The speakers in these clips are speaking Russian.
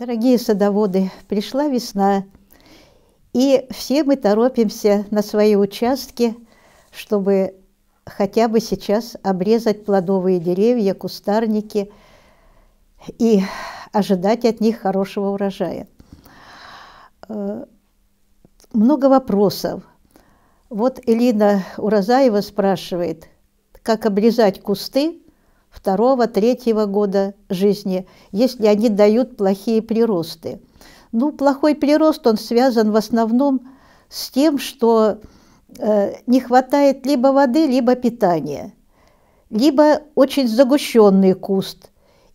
Дорогие садоводы, пришла весна, и все мы торопимся на свои участки, чтобы хотя бы сейчас обрезать плодовые деревья, кустарники и ожидать от них хорошего урожая. Э, много вопросов. Вот Элина Уразаева спрашивает, как обрезать кусты, второго-третьего года жизни, если они дают плохие приросты. Ну, плохой прирост, он связан в основном с тем, что э, не хватает либо воды, либо питания, либо очень загущенный куст,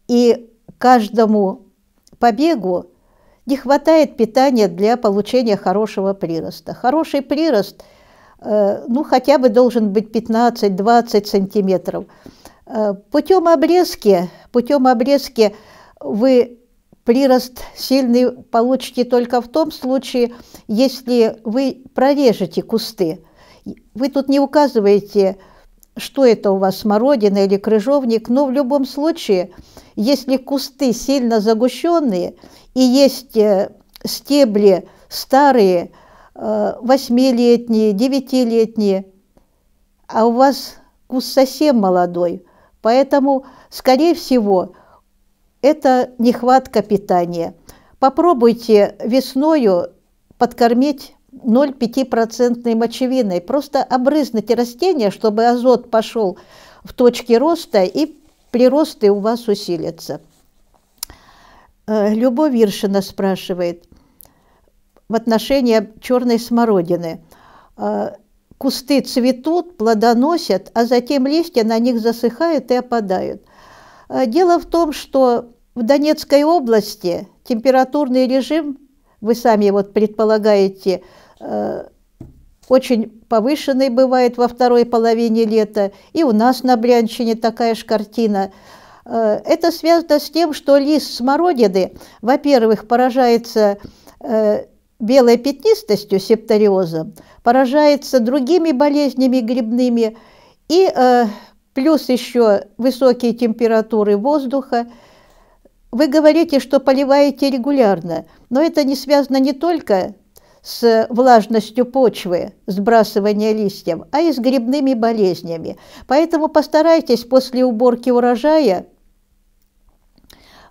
и каждому побегу не хватает питания для получения хорошего прироста. Хороший прирост, э, ну, хотя бы должен быть 15-20 сантиметров – Э, путем обрезки, путем обрезки вы прирост сильный получите только в том случае, если вы прорежете кусты. Вы тут не указываете, что это у вас, смородина или крыжовник, но в любом случае, если кусты сильно загущенные и есть э, стебли старые, э, восьмилетние, девятилетние, а у вас куст совсем молодой – Поэтому, скорее всего, это нехватка питания. Попробуйте весною подкормить 0,5% мочевиной. Просто обрызните растения, чтобы азот пошел в точке роста, и приросты у вас усилятся. Э, Любовь Виршина спрашивает в отношении черной смородины. Э, кусты цветут, плодоносят, а затем листья на них засыхают и опадают. Э, дело в том, что в Донецкой области температурный режим, вы сами вот предполагаете, э, очень повышенный бывает во второй половине лета, и у нас на Брянщине такая же картина. Э, это связано с тем, что лист смородины, во-первых, поражается белой пятнистостью, септориозом, поражается другими болезнями грибными и э, плюс еще высокие температуры воздуха. Вы говорите, что поливаете регулярно, но это не связано не только с влажностью почвы, сбрасывание листьев, а и с грибными болезнями. Поэтому постарайтесь после уборки урожая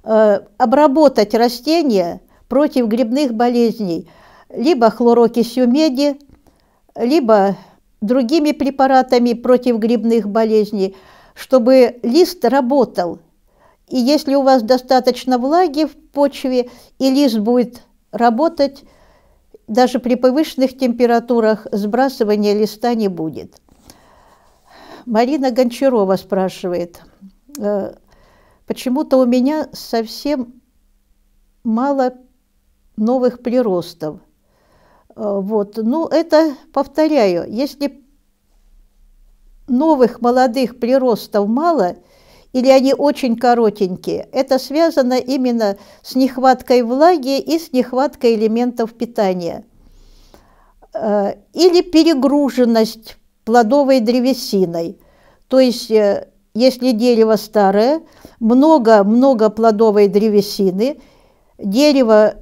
э, обработать растения – против грибных болезней либо хлорокисью меди, либо другими препаратами против грибных болезней, чтобы лист работал. И если у вас достаточно влаги в почве, и лист будет работать, даже при повышенных температурах сбрасывания листа не будет. Марина Гончарова спрашивает, э, почему-то у меня совсем мало новых приростов. Э, вот. Ну, это, повторяю, если новых молодых приростов мало, или они очень коротенькие, это связано именно с нехваткой влаги и с нехваткой элементов питания. Э, или перегруженность плодовой древесиной. То есть, э, если дерево старое, много-много плодовой древесины, дерево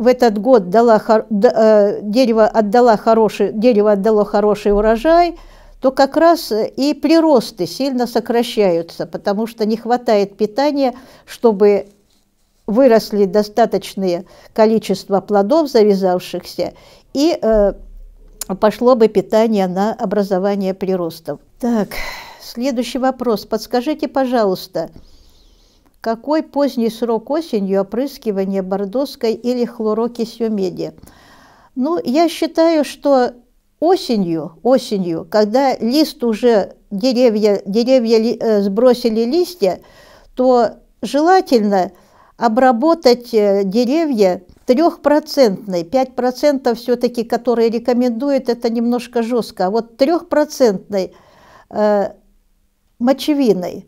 в этот год дала, э, дерево, отдала хороший, дерево отдало хороший урожай, то как раз э, и приросты сильно сокращаются, потому что не хватает питания, чтобы выросли достаточное количество плодов завязавшихся, и э, пошло бы питание на образование приростов. Так, следующий вопрос. Подскажите, пожалуйста, какой поздний срок осенью опрыскивания бордоской или хлорокисью меди? Ну, я считаю, что осенью, осенью, когда лист уже, деревья, деревья э, сбросили листья, то желательно обработать э, деревья трехпроцентной, пять процентов все-таки, которые рекомендуют, это немножко жестко, а вот трехпроцентной э, мочевиной.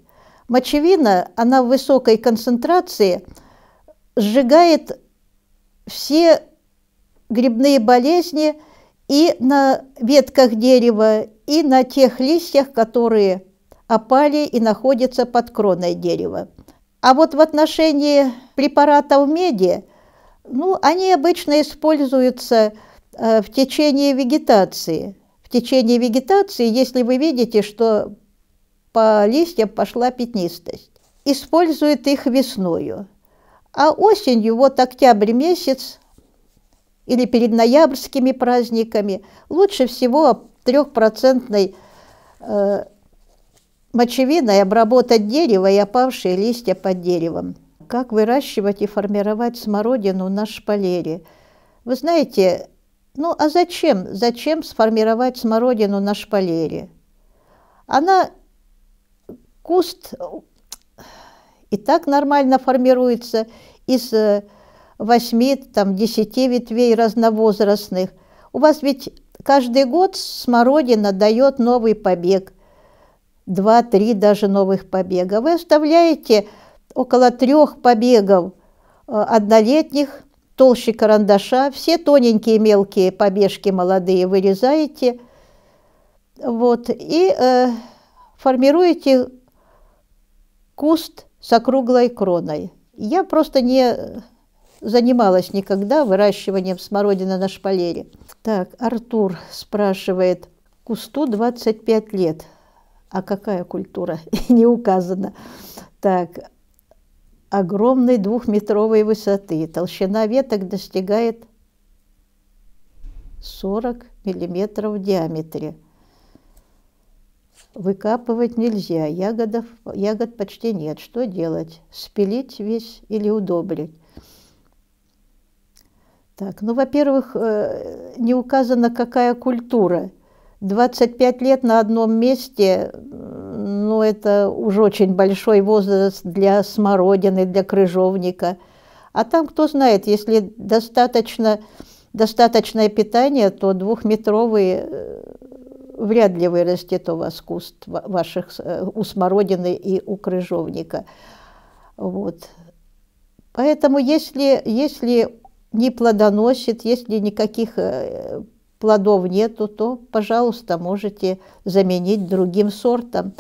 Мочевина, она в высокой концентрации сжигает все грибные болезни и на ветках дерева, и на тех листьях, которые опали и находятся под кроной дерева. А вот в отношении препаратов меди, ну, они обычно используются э, в течение вегетации. В течение вегетации, если вы видите, что по листьям пошла пятнистость. Используют их весною. А осенью, вот октябрь месяц, или перед ноябрьскими праздниками, лучше всего трехпроцентной э, мочевиной обработать дерево и опавшие листья под деревом. Как выращивать и формировать смородину на шпалере? Вы знаете, ну а зачем? Зачем сформировать смородину на шпалере? Она куст э, и так нормально формируется из э, восьми там, десяти ветвей разновозрастных. У вас ведь каждый год смородина дает новый побег, два-три даже новых побега. Вы оставляете около трех побегов э, однолетних, толще карандаша, все тоненькие мелкие побежки молодые вырезаете, вот, и э, формируете куст с округлой кроной. Я просто не э, занималась никогда выращиванием смородины на шпалере. Так, Артур спрашивает, кусту 25 лет. А какая культура? не указано. Так, огромной двухметровой высоты. Толщина веток достигает 40 миллиметров в диаметре. Выкапывать нельзя, ягодов, ягод почти нет. Что делать? Спилить весь или удобрить? Так, ну, во-первых, э, не указано, какая культура. 25 лет на одном месте, ну, это уже очень большой возраст для смородины, для крыжовника. А там, кто знает, если достаточно, достаточное питание, то двухметровые э, вряд ли вырастет у вас куст ваших, э, у смородины и у крыжовника. Вот. Поэтому если, если не плодоносит, если никаких э, плодов нету, то, пожалуйста, можете заменить другим сортом.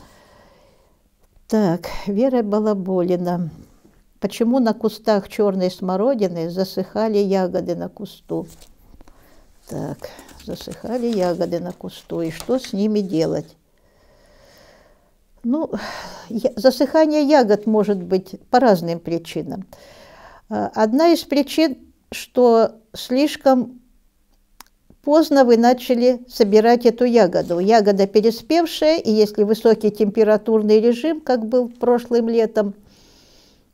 Так, Вера Балаболина. Почему на кустах черной смородины засыхали ягоды на кусту? Так засыхали ягоды на кусту, и что с ними делать? Ну, засыхание ягод может быть по разным причинам. А, одна из причин, что слишком поздно вы начали собирать эту ягоду. Ягода переспевшая, и если высокий температурный режим, как был прошлым летом,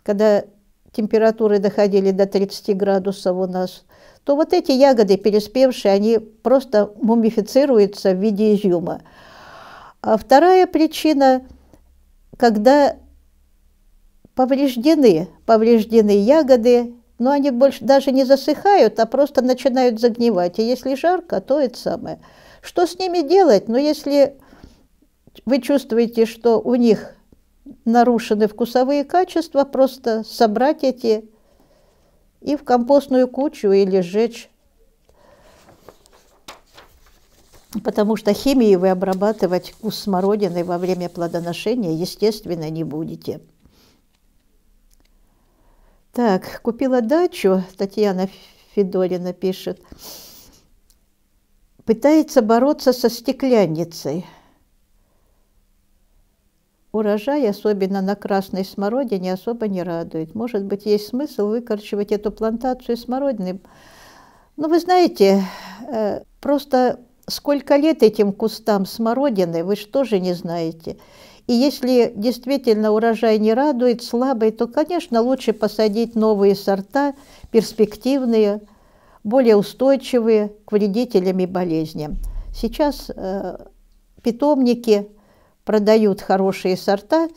когда температуры доходили до 30 градусов у нас, то вот эти ягоды, переспевшие, они просто мумифицируются в виде изюма. А вторая причина, когда повреждены, повреждены ягоды, но они больше даже не засыхают, а просто начинают загнивать. И если жарко, то это самое. Что с ними делать? Но ну, если вы чувствуете, что у них нарушены вкусовые качества, просто собрать эти и в компостную кучу или сжечь. Потому что химией вы обрабатывать вкус смородины во время плодоношения, естественно, не будете. Так, купила дачу, Татьяна Федорина пишет. Пытается бороться со стеклянницей – Урожай, особенно на красной смородине, особо не радует. Может быть, есть смысл выкорчивать эту плантацию смородины. Но ну, вы знаете, э, просто сколько лет этим кустам смородины, вы что же не знаете. И если действительно урожай не радует, слабый, то, конечно, лучше посадить новые сорта, перспективные, более устойчивые к вредителям и болезням. Сейчас э, питомники продают хорошие сорта,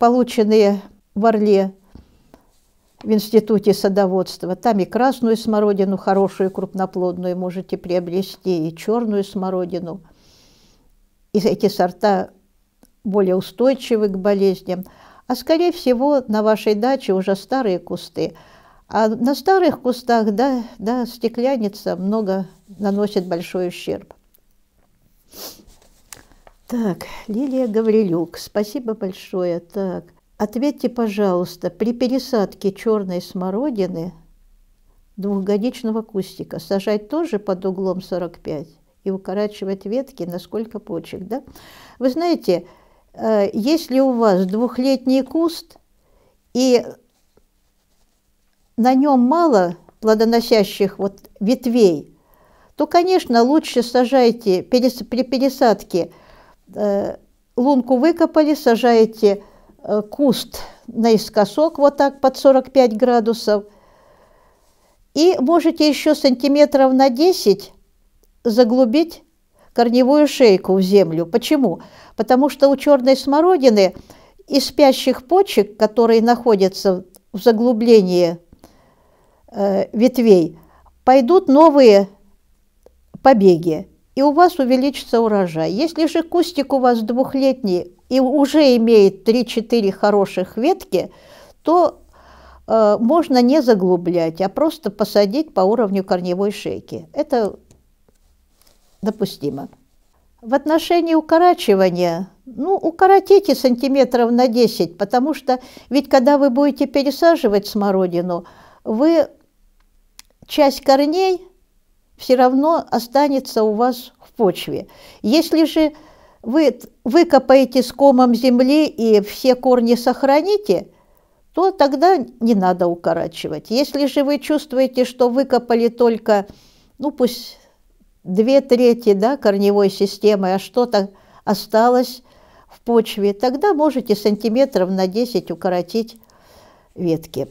полученные в Орле, в Институте садоводства. Там и красную смородину хорошую, крупноплодную можете приобрести, и черную смородину. И эти сорта более устойчивы к болезням. А скорее всего на вашей даче уже старые кусты. А на старых кустах, да, да, стеклянница много наносит большой ущерб. Так, Лилия Гаврилюк, спасибо большое. Так, ответьте, пожалуйста, при пересадке черной смородины двухгодичного кустика сажать тоже под углом 45 и укорачивать ветки на сколько почек, да? Вы знаете, э, если у вас двухлетний куст и на нем мало плодоносящих вот ветвей, то, конечно, лучше сажайте при пересадке – лунку выкопали, сажаете куст наискосок, вот так, под 45 градусов. И можете еще сантиметров на 10 заглубить корневую шейку в землю. Почему? Потому что у черной смородины из спящих почек, которые находятся в заглублении э, ветвей, пойдут новые побеги и у вас увеличится урожай. Если же кустик у вас двухлетний и уже имеет 3-4 хороших ветки, то э, можно не заглублять, а просто посадить по уровню корневой шейки. Это допустимо. В отношении укорачивания, ну, укоротите сантиметров на 10, потому что ведь когда вы будете пересаживать смородину, вы часть корней все равно останется у вас в почве. Если же вы выкопаете с комом земли и все корни сохраните, то тогда не надо укорачивать. Если же вы чувствуете, что выкопали только, ну пусть две трети да, корневой системы, а что-то осталось в почве, тогда можете сантиметров на 10 укоротить ветки.